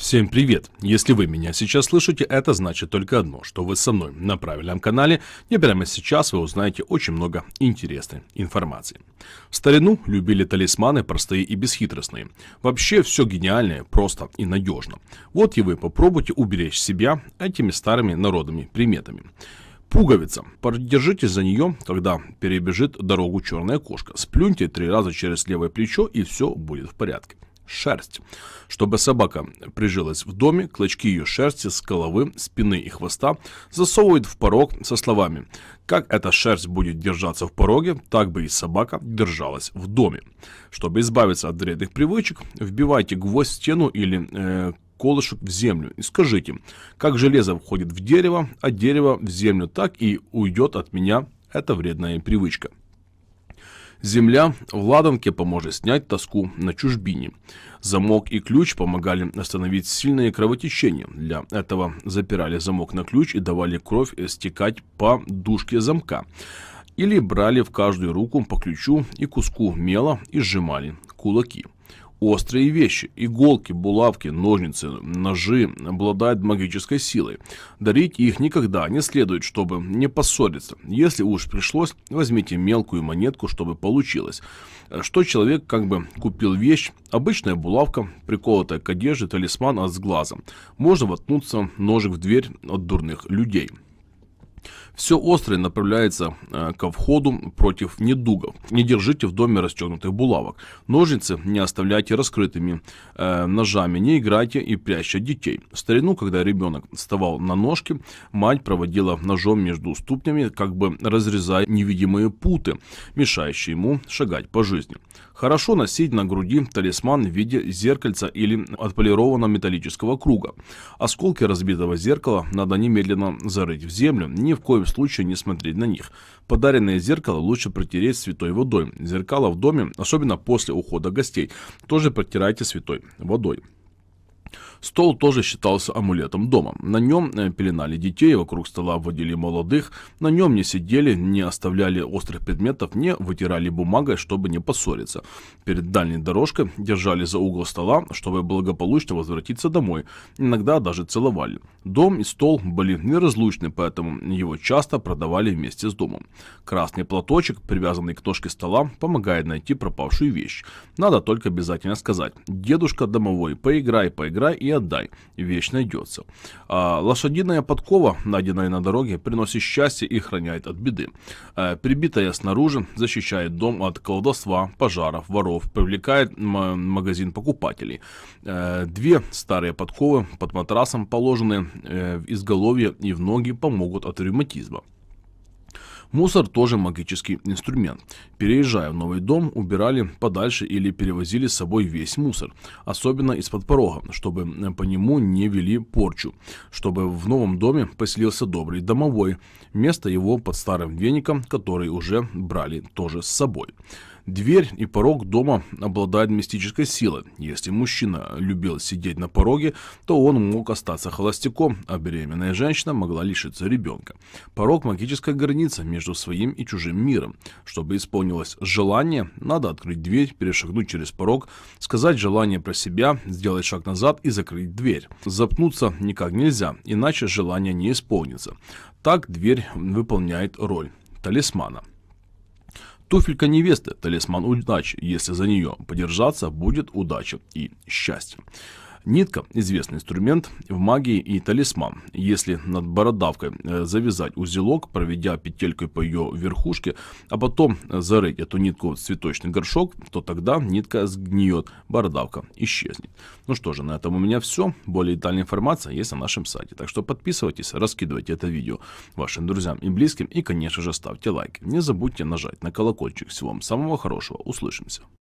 Всем привет! Если вы меня сейчас слышите, это значит только одно, что вы со мной на правильном канале, и прямо сейчас вы узнаете очень много интересной информации. В старину любили талисманы простые и бесхитростные. Вообще все гениальное, просто и надежно. Вот и вы попробуйте уберечь себя этими старыми народными приметами. Пуговица. Поддержите за нее, когда перебежит дорогу черная кошка. Сплюньте три раза через левое плечо и все будет в порядке шерсть. Чтобы собака прижилась в доме, клочки ее шерсти с головы, спины и хвоста засовывают в порог со словами «Как эта шерсть будет держаться в пороге, так бы и собака держалась в доме». Чтобы избавиться от вредных привычек, вбивайте гвоздь в стену или э, колышек в землю и скажите, как железо входит в дерево, а дерево в землю, так и уйдет от меня эта вредная привычка. Земля в Ладанке поможет снять тоску на чужбине. Замок и ключ помогали остановить сильное кровотечение. Для этого запирали замок на ключ и давали кровь стекать по дужке замка. Или брали в каждую руку по ключу и куску мела и сжимали кулаки. Острые вещи, иголки, булавки, ножницы, ножи обладают магической силой. Дарить их никогда не следует, чтобы не поссориться. Если уж пришлось, возьмите мелкую монетку, чтобы получилось. Что человек как бы купил вещь, обычная булавка, приколотая к одежде, талисман от сглаза. Можно воткнуться ножик в дверь от дурных людей. Все острое направляется э, ко входу против недугов. Не держите в доме расстегнутых булавок. Ножницы не оставляйте раскрытыми. Э, ножами не играйте и прячьте детей. В старину, когда ребенок вставал на ножки, мать проводила ножом между ступнями, как бы разрезая невидимые путы, мешающие ему шагать по жизни. Хорошо носить на груди талисман в виде зеркальца или отполированного металлического круга. Осколки разбитого зеркала надо немедленно зарыть в землю, не ни в коем случае не смотреть на них. Подаренное зеркало лучше протереть святой водой. Зеркало в доме, особенно после ухода гостей, тоже протирайте святой водой. Стол тоже считался амулетом дома. На нем э, пеленали детей, вокруг стола вводили молодых, на нем не сидели, не оставляли острых предметов, не вытирали бумагой, чтобы не поссориться. Перед дальней дорожкой держали за угол стола, чтобы благополучно возвратиться домой. Иногда даже целовали. Дом и стол были неразлучны, поэтому его часто продавали вместе с домом. Красный платочек, привязанный к ножке стола, помогает найти пропавшую вещь. Надо только обязательно сказать «Дедушка домовой, поиграй, поиграй» и отдай, вещь найдется. А лошадиная подкова, найденная на дороге, приносит счастье и храняет от беды. А прибитая снаружи, защищает дом от колдовства, пожаров, воров, привлекает магазин покупателей. А две старые подковы под матрасом, положенные э, в изголовье и в ноги, помогут от ревматизма. Мусор тоже магический инструмент. Переезжая в новый дом, убирали подальше или перевозили с собой весь мусор, особенно из-под порога, чтобы э, по нему не вели порчу, чтобы в новом доме поселился добрый домовой, место его под старым веником, который уже брали тоже с собой. Дверь и порог дома обладают мистической силой. Если мужчина любил сидеть на пороге, то он мог остаться холостяком, а беременная женщина могла лишиться ребенка. Порог – магическая граница между своим и чужим миром. Чтобы исполнилось желание, надо открыть дверь, перешагнуть через порог, сказать желание про себя, сделать шаг назад и закрыть дверь. Запнуться никак нельзя, иначе желание не исполнится. Так дверь выполняет роль талисмана. Туфелька невесты – талисман удачи, если за нее подержаться, будет удача и счастье. Нитка – известный инструмент в магии и талисман. Если над бородавкой э, завязать узелок, проведя петелькой по ее верхушке, а потом зарыть эту нитку в цветочный горшок, то тогда нитка сгниет, бородавка исчезнет. Ну что же, на этом у меня все. Более детальная информация есть на нашем сайте. Так что подписывайтесь, раскидывайте это видео вашим друзьям и близким и, конечно же, ставьте лайк. Не забудьте нажать на колокольчик. Всего вам самого хорошего. Услышимся.